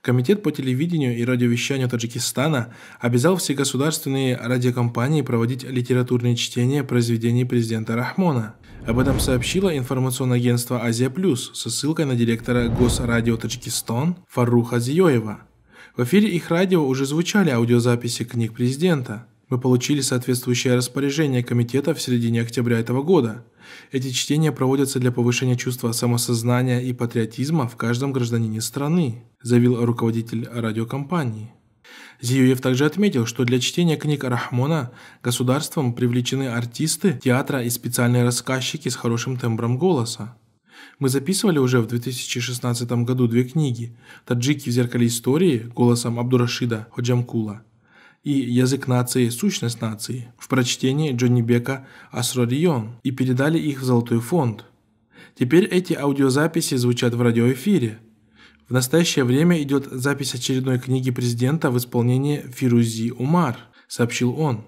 Комитет по телевидению и радиовещанию Таджикистана обязал все государственные радиокомпании проводить литературные чтения произведений президента Рахмона. Об этом сообщило информационное агентство «Азия Плюс» со ссылкой на директора Госрадио Таджикистан Фаруха Зиёева. В эфире их радио уже звучали аудиозаписи книг президента. Мы получили соответствующее распоряжение комитета в середине октября этого года. Эти чтения проводятся для повышения чувства самосознания и патриотизма в каждом гражданине страны, заявил руководитель радиокомпании. Зиюев также отметил, что для чтения книг Рахмона государством привлечены артисты театра и специальные рассказчики с хорошим тембром голоса. Мы записывали уже в 2016 году две книги «Таджики в зеркале истории» голосом Абдурашида Ходжамкула и «Язык нации, сущность нации» в прочтении Джонни Бека «Асродион» и передали их в Золотой фонд. Теперь эти аудиозаписи звучат в радиоэфире. В настоящее время идет запись очередной книги президента в исполнении Фирузи Умар, сообщил он.